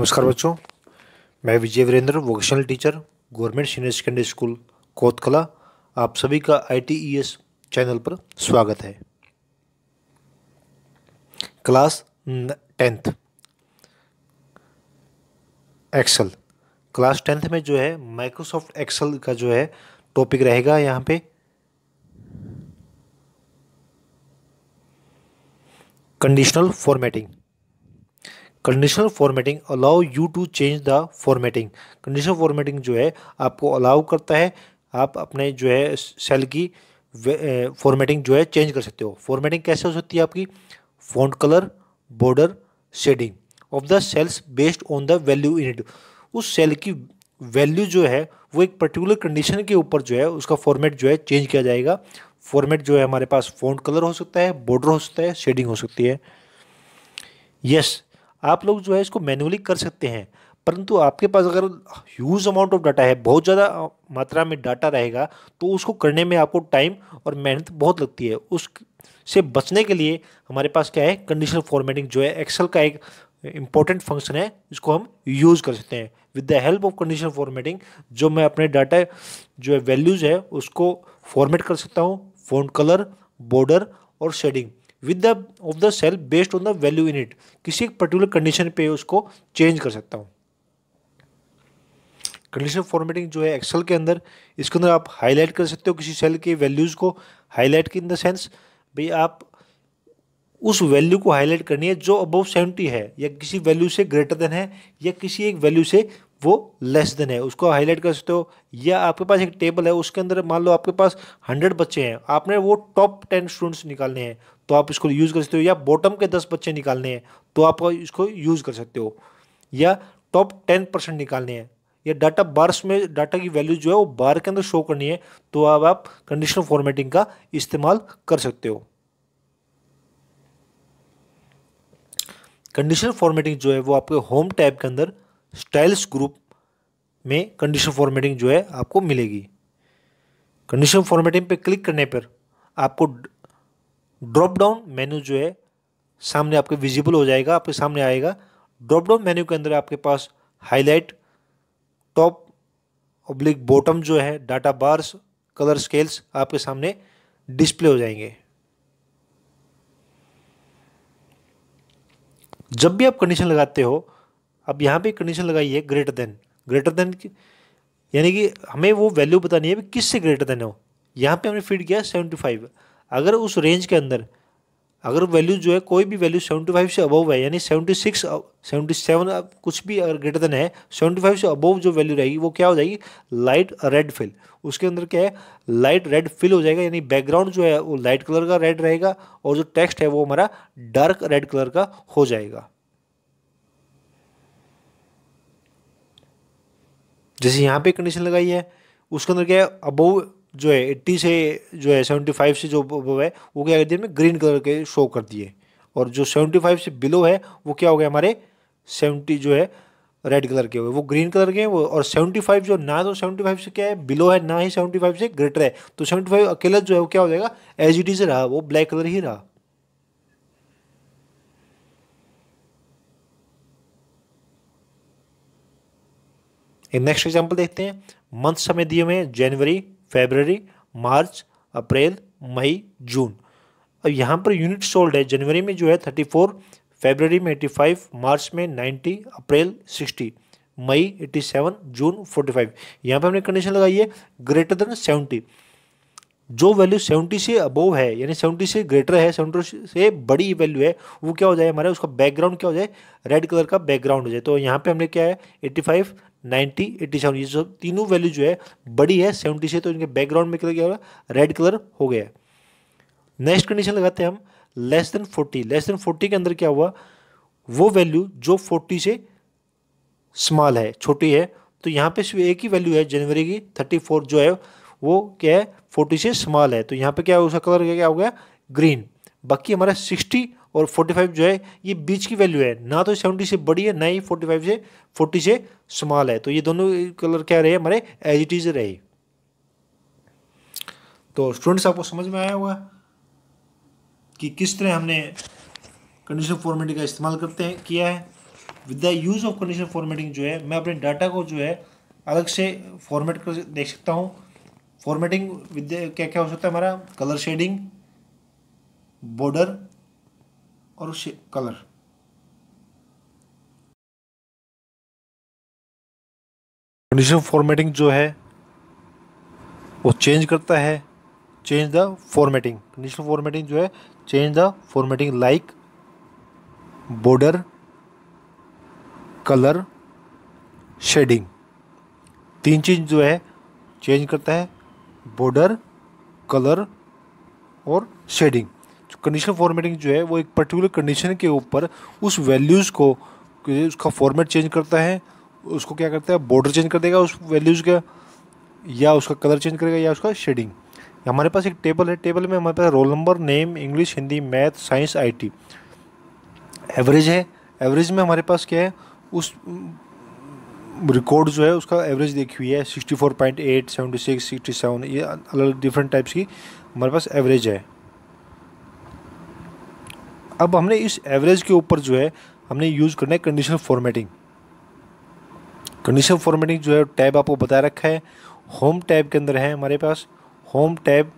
नमस्कार बच्चों मैं Vijay Virender vocational teacher government senior secondary school Kotkala आप सभी का आई चैनल e पर स्वागत है class tenth Excel class tenth में जो है माइक्रोसॉफ्ट एक्सेल का जो है टॉपिक रहेगा यहाँ पे conditional formatting conditional formatting allow you to change the formatting conditional formatting जो है आपको अलाउ करता है आप अपने जो है सेल की फॉर्मेटिंग जो है चेंज कर सकते हो फॉर्मेटिंग कैसे हो सकती है आपकी font colour border shading of the cells based on the value in it उस सेल की वैल्यू जो है वो एक पर्टिकुलर कंडीशन के ऊपर जो है उसका फॉर्मेट जो है चेंज किया जाएगा फॉर्मेट जो है हमारे पास फॉन्ट कलर हो सकता है बॉर्डर हो सकता है शेडिंग हो सकती है यस yes, आप लोग जो है इसको मैनुअली कर सकते हैं परंतु आपके पास अगर ह्यूज अमाउंट ऑफ डाटा है बहुत ज़्यादा मात्रा में डाटा रहेगा तो उसको करने में आपको टाइम और मेहनत बहुत लगती है उस से बचने के लिए हमारे पास क्या है कंडीशनल फॉर्मेटिंग जो है एक्सेल का एक इम्पॉर्टेंट फंक्शन है जिसको हम यूज़ कर सकते हैं with the help of conditional formatting जो मैं अपने डाटा जो है वैल्यूज़ है उसको फॉर्मेट कर सकता हूँ फोन कलर बॉर्डर और shading with the of the cell based on the value in it किसी एक पर्टिकुलर कंडीशन पे उसको चेंज कर सकता हूँ कंडीशन फॉर्मेटिंग जो है एक्सेल के अंदर इसके अंदर आप हाईलाइट कर सकते हो किसी सेल के वैल्यूज़ को हाईलाइट की इन द सेंस भाई आप उस वैल्यू को हाईलाइट करनी है जो अबव सेवेंटी है या किसी वैल्यू से ग्रेटर देन है या किसी एक वैल्यू से वो लेस देन है उसको हाईलाइट कर सकते हो या आपके पास एक टेबल है उसके अंदर मान लो आपके पास हंड्रेड बच्चे हैं आपने वो टॉप टेन स्टूडेंट्स निकालने हैं तो आप इसको यूज़ कर सकते हो या बॉटम के दस बच्चे निकालने हैं तो आप इसको यूज़ कर सकते हो या टॉप टेन परसेंट निकालने हैं या डाटा बार्स में डाटा की वैल्यू जो है वो बार के अंदर शो करनी है तो अब आप कंडीशनल फॉर्मेटिंग का इस्तेमाल कर सकते हो कंडीशनल फॉर्मेटिंग जो है वो आपके होम टैब के अंदर स्टाइल्स ग्रुप में कंडीशन फॉर्मेटिंग जो है आपको मिलेगी कंडीशन फॉर्मेटिंग पे क्लिक करने पर आपको ड्रॉप डाउन मेन्यू जो है सामने आपके विजिबल हो जाएगा आपके सामने आएगा ड्रॉप डाउन मेन्यू के अंदर आपके पास हाईलाइट टॉप ऑब्लिक बॉटम जो है डाटा बार्स कलर स्केल्स आपके सामने डिस्प्ले हो जाएंगे जब भी आप कंडीशन लगाते हो अब यहाँ पे कंडीशन लगाइए ग्रेटर देन ग्रेटर देन यानी कि हमें वो वैल्यू बतानी है कि किससे ग्रेटर देन हो यहाँ पे हमने फीड किया सेवेंटी फाइव अगर उस रेंज के अंदर अगर वैल्यू जो है कोई भी वैल्यू 75 से अबव है यानी 76 77 कुछ भी अगर ग्रेटर देन है 75 से अबव जो वैल्यू रहेगी वो क्या हो जाएगी लाइट रेड फिल उसके अंदर क्या है लाइट रेड फिल हो जाएगा यानी बैकग्राउंड जो है वो लाइट कलर का रेड रहेगा और जो टेक्स्ट है वो हमारा डार्क रेड कलर का हो जाएगा जैसे यहाँ पे कंडीशन लगाई है उसके अंदर क्या है अबव जो है एट्टी से जो है सेवेंटी फाइव से जो है वो क्या कर दिए हमने ग्रीन कलर के शो कर दिए और जो सेवेंटी फाइव से बिलो है वो क्या हो गया हमारे सेवेंटी जो है रेड कलर के हो गए वो ग्रीन कलर के हैं वो और सेवेंटी फाइव जो ना तो सेवेंटी फाइव से क्या है बिलो है ना ही सेवेंटी फाइव से ग्रेटर है तो सेवेंटी फाइव अकेला जो है वो क्या हो जाएगा एज इट इज रहा वो ब्लैक कलर ही रहा नेक्स्ट एग्जाम्पल देखते हैं मंथ समय दिए हुए जनवरी फेबररी मार्च अप्रैल मई जून अब यहाँ पर यूनिट सोल्ड है जनवरी में जो है थर्टी फोर फेबररी में एटी फाइव मार्च में नाइन्टी अप्रैल सिक्सटी मई eighty seven June forty five यहाँ पर हमने कंडीशन लगाई है ग्रेटर देन सेवेंटी जो वैल्यू सेवेंटी से अबव है यानी सेवेंटी से ग्रेटर है सेवेंटी से बड़ी वैल्यू है वो क्या हो जाए हमारा उसका बैकग्राउंड क्या हो जाए रेड कलर का बैकग्राउंड हो जाए तो यहाँ पे हमने क्या है eighty five ninety eighty seven ये जो तीनों वैल्यू जो है बड़ी है सेवेंटी से तो इनके बैकग्राउंड में कलर क्या होगा रेड कलर हो गया नेक्स्ट कंडीशन लगाते हैं हम less than forty less than forty के अंदर क्या हुआ वो वैल्यू जो फोर्टी से स्मॉल है छोटी है तो यहाँ पे सिर्फ एक ही वैल्यू है जनवरी की थर्टी फोर जो है वो क्या है फोर्टी से स्मॉल है तो यहाँ पे क्या उसका कलर क्या हो गया ग्रीन बाकी हमारा सिक्सटी और फोर्टी फाइव जो है ये बीच की वैल्यू है ना तो सेवेंटी से बड़ी है ना ही फोर्टी फाइव से फोर्टी से स्मॉल है तो ये दोनों कलर क्या रहे हमारे एज इट इज रहे तो स्टूडेंट्स आपको समझ में आया हुआ कि किस तरह हमने कंडीशन फॉर्मेटिंग का इस्तेमाल करते हैं किया है with the use of condition formatting जो है मैं अपने डाटा को जो है अलग से फॉर्मेट कर देख सकता हूँ फॉर्मेटिंग विद क्या क्या हो सकता है हमारा कलर शेडिंग बॉर्डर और कलर कंडीशन फॉर्मेटिंग जो है वो चेंज करता है change the formatting condition formatting जो है change the formatting like border colour shading तीन चीज़ जो है चेंज करता है बॉर्डर कलर और शेडिंग कंडीशन फॉर्मेटिंग जो है वो एक पर्टिकुलर कंडीशन के ऊपर उस वैल्यूज़ को उसका फॉर्मेट चेंज करता है उसको क्या करता है बॉर्डर चेंज कर देगा उस वैल्यूज़ का या उसका कलर चेंज करेगा या उसका शेडिंग हमारे पास एक टेबल है टेबल में हमारे पास roll number name English Hindi math science IT average है एवरेज में हमारे पास क्या है उस रिकॉर्ड जो है उसका एवरेज देखी हुई है sixty four point eight seventy six sixty seven ये अलग अलग डिफरेंट टाइप्स की हमारे पास एवरेज है अब हमने इस एवरेज के ऊपर जो है हमने यूज़ करना है कंडीशन फॉर्मेटिंग कंडीशन फॉर्मेटिंग जो है टैब आपको बता रखा है होम टैब के अंदर है हमारे पास home tab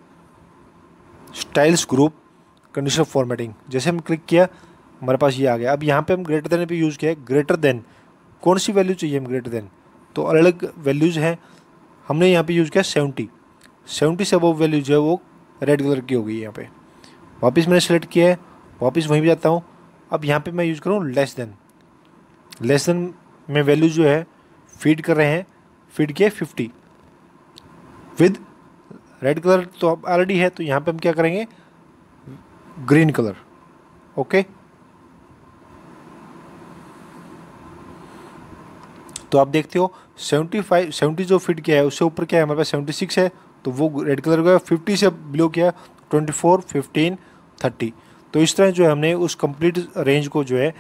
styles group condition formatting जैसे हम क्लिक किया हमारे पास ये आ गया अब यहाँ पे हम ग्रेटर देन पे यूज़ किया है ग्रेटर देन कौन सी वैल्यू चाहिए हम ग्रेटर देन तो अलग अलग वैल्यूज़ हैं हमने यहाँ पे यूज़ किया सेवेंटी सेवेंटी से अबव वैल्यू जो है वो रेड कलर की हो गई यहाँ पे वापस मैंने सेलेक्ट किया है वापस वहीं पर जाता हूँ अब यहाँ पे मैं यूज़ करूँ लेस देन लेस देन में वैल्यू जो है फीड कर रहे हैं फीड किया फिफ्टी विद रेड कलर तो अब ऑलरेडी है तो यहाँ पर हम क्या करेंगे ग्रीन कलर ओके okay? तो आप देखते हो सेवेंटी फाइव सेवेंटी जो फिट क्या है उससे ऊपर क्या है हमारे पास सेवेंटी सिक्स है तो वो रेड कलर का फिफ्टी से ब्लू क्या है ट्वेंटी फोर फिफ्टीन थर्टी तो इस तरह जो है हमने उस कंप्लीट रेंज को जो है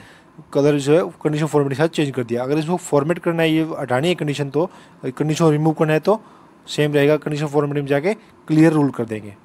कलर जो है कंडीशन फॉर्मेट के साथ चेंज कर दिया अगर इसको फॉर्मेट करना है ये हटानी है कंडीशन तो कंडीशन रिमूव करना है तो सेम रहेगा कंडीशन फॉर्मेट में जाके क्लियर रूल कर देंगे